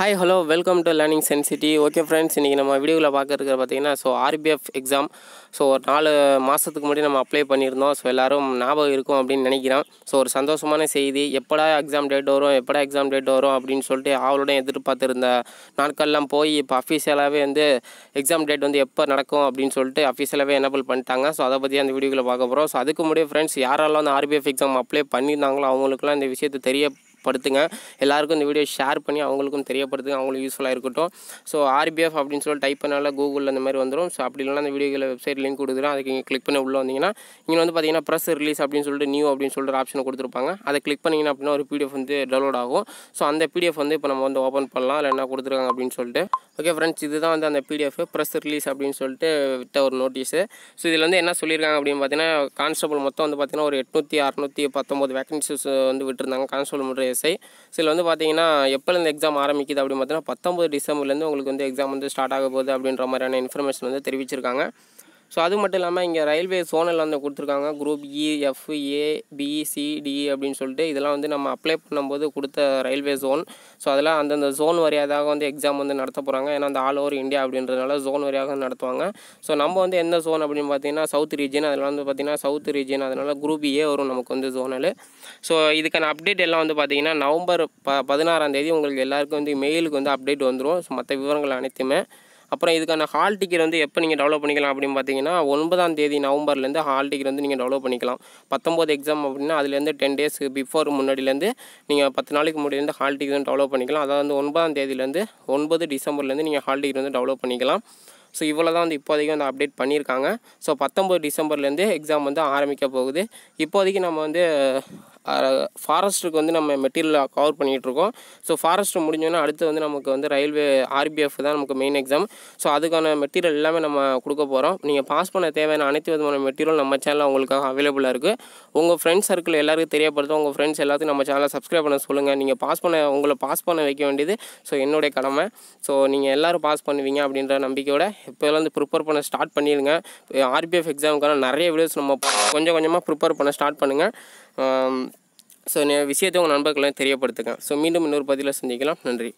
hi hello welcome to learning சென்சிட்டி okay friends இன்றைக்கி நம்ம வீடியோவில் பார்க்குறதுக்கு பார்த்திங்கன்னா ஸோ ஆர்பிஎஃப் எக்ஸாம் ஸோ ஒரு நாலு மாதத்துக்கு முன்னாடி நம்ம அப்ளை பண்ணியிருந்தோம் ஸோ எல்லோரும் ஞாபகம் இருக்கும் அப்படின்னு நினைக்கிறேன் ஸோ ஒரு சந்தோஷமான செய்தி எப்படா எக்ஸாம் டேட் வரும் எப்படா எக்ஸாம் டேட் வரும் அப்படின்னு சொல்லிட்டு அவளோட எதிர்பார்த்துருந்த நாட்கள்லாம் போய் இப்போ அஃபீஷியலாகவே வந்து எக்ஸாம் டேட் வந்து எப்போ நடக்கும் அப்படின்னு சொல்லிட்டு அஃபீஷியலாகவே எனபிள் பண்ணிட்டாங்க ஸோ அதை பற்றி அந்த வீடியோவில் பார்க்க போகிறோம் ஸோ அதுக்கு முன்னாடி ஃப்ரெண்ட்ஸ் யாரெல்லாம் அந்த ஆர்பிஎஃப் எக்ஸாம் அப்ளை பண்ணியிருந்தாங்களோ அவங்களுக்குலாம் இந்த விஷயத்தை தெரிய படுத்துங்க எல்லாருக்கும் இந்த வீடியோ ஷேர் பண்ணி அவங்களுக்கும் தெரியப்படுத்துங்க அவங்களுக்கு யூஸ்ஃபுல்லாக இருக்கட்டும் ஸோ ஆர்பிஎஃப் அப்படின்னு சொல்லி டைப் பண்ணால கூகுளில் அந்த மாதிரி வந்துடும் ஸோ அப்படி இல்லைனா அந்த வீடியோ வெப்சைட் லிங்க் கொடுக்குறேன் அதுக்கு இங்கே கிளிக் பண்ணி உள்ளே வந்தீங்கன்னா இங்கே வந்து பார்த்தீங்கன்னா ப்ரெஸ் ரிலீஸ் அப்படின்னு சொல்லிட்டு நியூ அப்படின்னு சொல்லிட்டு ஆப்ஷன் கொடுத்துருப்பாங்க அதை கிளிக் பண்ணிங்கன்னா அப்படின்னா ஒரு பிடிஎஃப் வந்து டவுன்லோட் ஆகும் ஸோ அந்த பிடிஎஃப் வந்து இப்போ நம்ம வந்து ஓப்பன் பண்ணலாம் இல்லை என்ன கொடுத்துருக்காங்க அப்படின்னு சொல்லிட்டு ஓகே ஃப்ரெண்ட்ஸ் இதுதான் வந்து அந்த பிடிஎஃப் ப்ரெஸ் ரிலீஸ் அப்படின்னு சொல்லிட்டு விட்ட ஒரு நோட்டீஸு ஸோ இதில் வந்து என்ன சொல்லியிருக்காங்க அப்படின்னு பார்த்தீங்கன்னா கான்ஸ்டபுள் மொத்தம் வந்து பார்த்தீங்கன்னா ஒரு எட்நூற்றி அறநூற்றி பத்தொம்போது வேகன்சிஸ் வந்து விட்டுருந்தாங்க கான்ஸ்டபுள் மற்றும் எஸ்ஐ சில வந்து பார்த்தீங்கன்னா எப்போலேருந்து எக்ஸாம் ஆரம்பிக்குது அப்படின்னு பார்த்தீங்கன்னா பத்தொம்பது டிசம்பர்லேருந்து உங்களுக்கு வந்து எக்ஸாம் வந்து ஸ்டார்ட் ஆக போகுது அப்படின்ற மாதிரியான இன்ஃபர்மேஷன் வந்து தெரிவிச்சிருக்காங்க ஸோ அது மட்டும் இல்லாமல் இங்கே ரயில்வே சோனல் வந்து கொடுத்துருக்காங்க group E e, F A B C D அப்படின்னு சொல்லிட்டு இதெல்லாம் வந்து நம்ம அப்ளை பண்ணும்போது கொடுத்த ரயில்வே ஜோன் ஸோ அதெல்லாம் அந்தந்த ஜோன் வரையாதாக வந்து எக்ஸாம் வந்து நடத்த போகிறாங்க ஏன்னா அந்த ஆல் ஓவர் இந்தியா அப்படின்றதுனால ஜோன் வரியாக நடத்துவாங்க ஸோ நம்ம வந்து எந்த ஜோன் அப்படின்னு பார்த்தீங்கன்னா சவுத் ரீஜன் அதெல்லாம் வந்து பார்த்திங்கன்னா சவுத் ரீஜன் அதனால் குரூப் e ஏ வரும் நமக்கு வந்து ஜோனல் ஸோ இதுக்கான அப்டேட் எல்லாம் வந்து பார்த்திங்கன்னா நவம்பர் ப பதினாறாம் தேதி உங்களுக்கு எல்லாருக்கும் வந்து மெயிலுக்கு வந்து அப்டேட் வந்துடும் ஸோ மற்ற விவரங்கள் அனைத்துமே அப்புறம் இதுக்கான ஹால் டிக்கெட் வந்து எப்போ நீங்கள் டெவலப் பண்ணிக்கலாம் அப்படின்னு பார்த்தீங்கன்னா ஒன்பதாம் தேதி நவம்பர்லேருந்து ஹால் டிக்கெட் வந்து நீங்கள் டெவலப் பண்ணிக்கலாம் பத்தொம்போது எக்ஸாம் அப்படின்னா அதுலேருந்து டென் டேஸ் பிஃபோர் முன்னாடிலேருந்து நீங்கள் பத்து நாளைக்கு முன்னாடி ஹால் டிக்கெட் வந்து டெவலப் பண்ணிக்கலாம் அதாவது வந்து ஒன்பதாம் தேதியிலேருந்து ஒன்பது டிசம்பர்லேருந்து நீங்கள் ஹால் டிக்கெட் வந்து டெவலப் பண்ணிக்கலாம் ஸோ இவ்வளோ தான் வந்து இப்போதைக்கு வந்து அப்டேட் பண்ணியிருக்காங்க ஸோ பத்தொம்பது டிசம்பர்லேருந்து எக்ஸாம் வந்து ஆரம்பிக்க போகுது இப்போதைக்கு நம்ம வந்து ஃபாரஸ்ட்டுக்கு வந்து நம்ம மெட்டீரியல் கவர் பண்ணிகிட்ருக்கோம் ஸோ ஃபாரஸ்ட்டு முடிஞ்சோன்னா அடுத்து வந்து நமக்கு வந்து ரயில்வே ஆர்பிஎஃப் தான் நமக்கு மெயின் எக்ஸாம் ஸோ அதுக்கான மெட்டீரியல் எல்லாமே நம்ம கொடுக்க போகிறோம் நீங்கள் பாஸ் பண்ண தேவையான அனைத்து விதமான மெட்டீரியல் நம்ம சேனலில் உங்களுக்காக அவைலபிளாக இருக்குது உங்கள் ஃப்ரெண்ட்ஸ் சர்க்கிள் எல்லாருக்கும் தெரியப்படுத்தும் உங்கள் ஃப்ரெண்ட்ஸ் எல்லாத்தையும் நம்ம சேனலை சப்ஸ்கிரைப் பண்ண சொல்லுங்கள் நீங்கள் பாஸ் பண்ண உங்களை பாஸ் பண்ண வைக்க வேண்டியது ஸோ என்னுடைய கடமை ஸோ நீங்கள் எல்லோரும் பாஸ் பண்ணுவீங்க அப்படின்ற நம்பிக்கையோட இப்போலேருந்து ப்ரிப்பேர் பண்ண ஸ்டார்ட் பண்ணிடுங்க ஆர்பிஎஃப் எக்ஸாமுக்கான நிறைய வீடியோஸ் நம்ம கொஞ்சம் கொஞ்சமாக ப்ரிப்பேர் பண்ண ஸ்டார்ட் பண்ணுங்கள் ஸோ um, விஷயத்தை உங்கள் நண்பர்களையும் தெரியப்படுத்துக்கேன் ஸோ மீண்டும் இன்னொரு பதிலாக சந்திக்கலாம் நன்றி